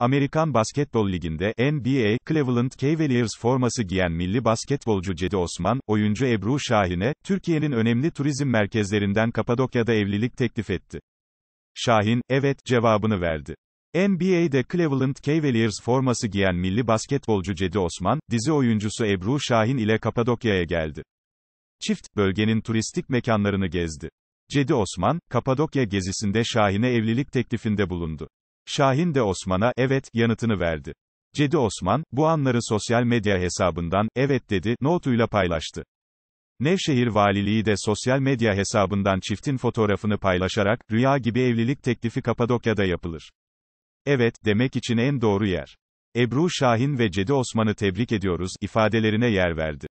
Amerikan Basketbol Ligi'nde NBA, Cleveland Cavaliers forması giyen milli basketbolcu Cedi Osman, oyuncu Ebru Şahin'e, Türkiye'nin önemli turizm merkezlerinden Kapadokya'da evlilik teklif etti. Şahin, evet, cevabını verdi. NBA'de Cleveland Cavaliers forması giyen milli basketbolcu Cedi Osman, dizi oyuncusu Ebru Şahin ile Kapadokya'ya geldi. Çift, bölgenin turistik mekanlarını gezdi. Cedi Osman, Kapadokya gezisinde Şahin'e evlilik teklifinde bulundu. Şahin de Osman'a evet yanıtını verdi. Cedi Osman, bu anları sosyal medya hesabından, evet dedi, notuyla paylaştı. Nevşehir Valiliği de sosyal medya hesabından çiftin fotoğrafını paylaşarak, rüya gibi evlilik teklifi Kapadokya'da yapılır. Evet, demek için en doğru yer. Ebru Şahin ve Cedi Osman'ı tebrik ediyoruz, ifadelerine yer verdi.